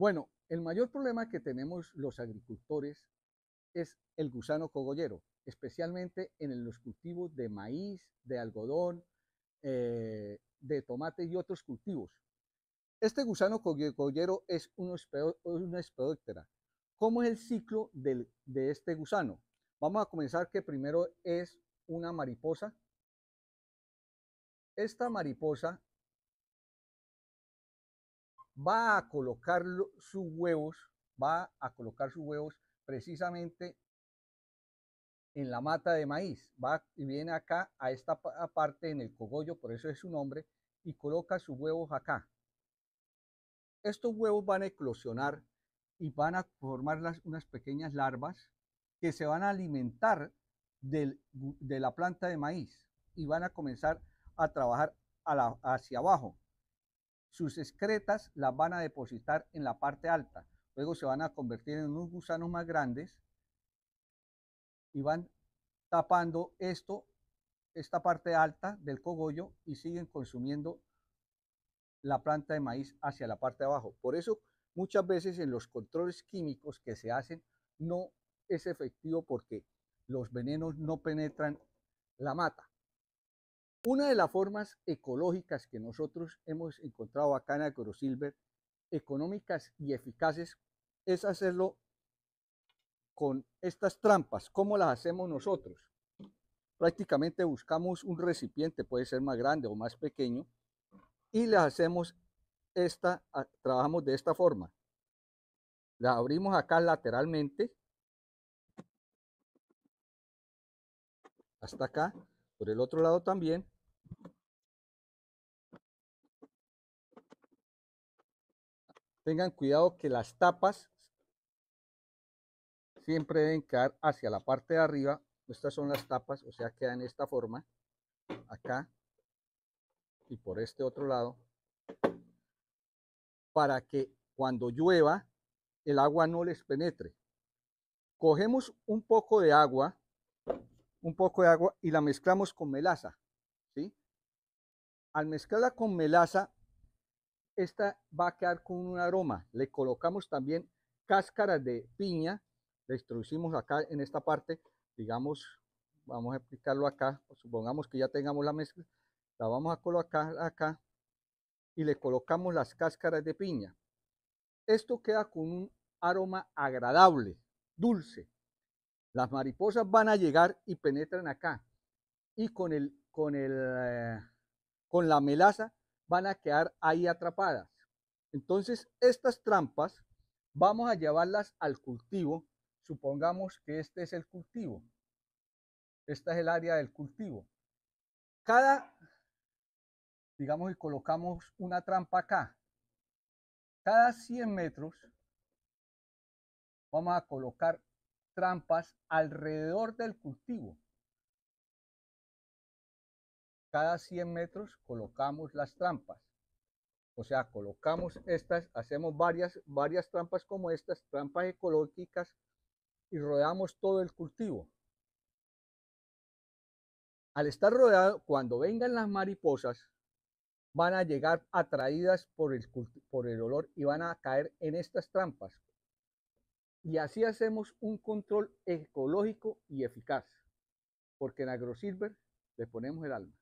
Bueno, el mayor problema que tenemos los agricultores es el gusano cogollero, especialmente en los cultivos de maíz, de algodón, eh, de tomate y otros cultivos. Este gusano cogollero es una, una ¿Cómo es el ciclo de este gusano? Vamos a comenzar que primero es una mariposa. Esta mariposa va a colocar sus huevos, va a colocar sus huevos precisamente en la mata de maíz, va y viene acá a esta parte en el cogollo, por eso es su nombre, y coloca sus huevos acá. Estos huevos van a eclosionar y van a formar unas pequeñas larvas que se van a alimentar de la planta de maíz y van a comenzar a trabajar hacia abajo. Sus excretas las van a depositar en la parte alta. Luego se van a convertir en unos gusanos más grandes y van tapando esto, esta parte alta del cogollo y siguen consumiendo la planta de maíz hacia la parte de abajo. Por eso muchas veces en los controles químicos que se hacen no es efectivo porque los venenos no penetran la mata. Una de las formas ecológicas que nosotros hemos encontrado acá en AgroSilver, económicas y eficaces, es hacerlo con estas trampas. ¿Cómo las hacemos nosotros? Prácticamente buscamos un recipiente, puede ser más grande o más pequeño, y las hacemos esta, ah, trabajamos de esta forma. La abrimos acá lateralmente, hasta acá, por el otro lado también tengan cuidado que las tapas siempre deben quedar hacia la parte de arriba. Estas son las tapas, o sea, quedan de esta forma, acá y por este otro lado, para que cuando llueva el agua no les penetre. Cogemos un poco de agua un poco de agua y la mezclamos con melaza. ¿sí? Al mezclarla con melaza, esta va a quedar con un aroma. Le colocamos también cáscaras de piña, la introducimos acá en esta parte, digamos, vamos a explicarlo acá, supongamos que ya tengamos la mezcla, la vamos a colocar acá y le colocamos las cáscaras de piña. Esto queda con un aroma agradable, dulce, las mariposas van a llegar y penetran acá. Y con, el, con, eh, con la melaza van a quedar ahí atrapadas. Entonces, estas trampas vamos a llevarlas al cultivo. Supongamos que este es el cultivo. Esta es el área del cultivo. Cada, digamos, y colocamos una trampa acá. Cada 100 metros vamos a colocar trampas alrededor del cultivo. Cada 100 metros colocamos las trampas. O sea, colocamos estas, hacemos varias, varias trampas como estas, trampas ecológicas, y rodeamos todo el cultivo. Al estar rodeado, cuando vengan las mariposas, van a llegar atraídas por el, por el olor y van a caer en estas trampas. Y así hacemos un control ecológico y eficaz, porque en AgroSilver le ponemos el alma.